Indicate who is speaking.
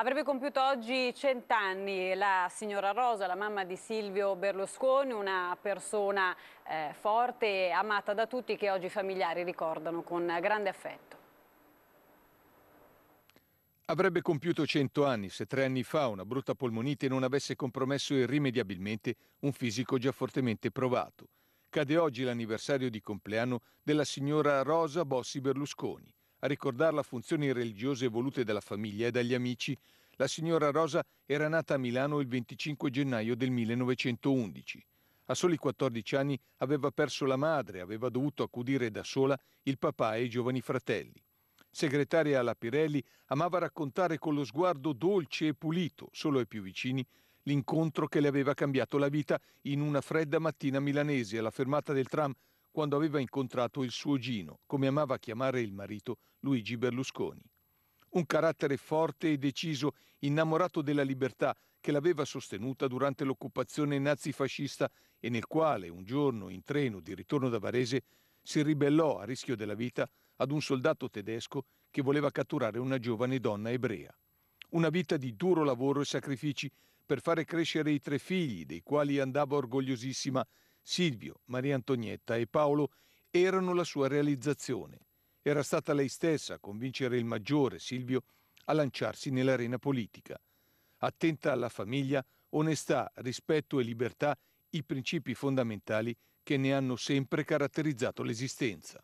Speaker 1: Avrebbe compiuto oggi cent'anni la signora Rosa, la mamma di Silvio Berlusconi, una persona eh, forte e amata da tutti che oggi i familiari ricordano con grande affetto.
Speaker 2: Avrebbe compiuto cento anni se tre anni fa una brutta polmonite non avesse compromesso irrimediabilmente un fisico già fortemente provato. Cade oggi l'anniversario di compleanno della signora Rosa Bossi Berlusconi. A ricordarla funzioni religiose volute dalla famiglia e dagli amici, la signora Rosa era nata a Milano il 25 gennaio del 1911. A soli 14 anni aveva perso la madre, aveva dovuto accudire da sola il papà e i giovani fratelli. Segretaria alla Pirelli, amava raccontare con lo sguardo dolce e pulito, solo ai più vicini, l'incontro che le aveva cambiato la vita in una fredda mattina milanese alla fermata del tram quando aveva incontrato il suo Gino, come amava chiamare il marito Luigi Berlusconi. Un carattere forte e deciso, innamorato della libertà che l'aveva sostenuta durante l'occupazione nazifascista e nel quale un giorno in treno di ritorno da Varese si ribellò a rischio della vita ad un soldato tedesco che voleva catturare una giovane donna ebrea. Una vita di duro lavoro e sacrifici per fare crescere i tre figli, dei quali andava orgogliosissima Silvio, Maria Antonietta e Paolo erano la sua realizzazione. Era stata lei stessa a convincere il maggiore Silvio a lanciarsi nell'arena politica. Attenta alla famiglia, onestà, rispetto e libertà, i principi fondamentali che ne hanno sempre caratterizzato l'esistenza.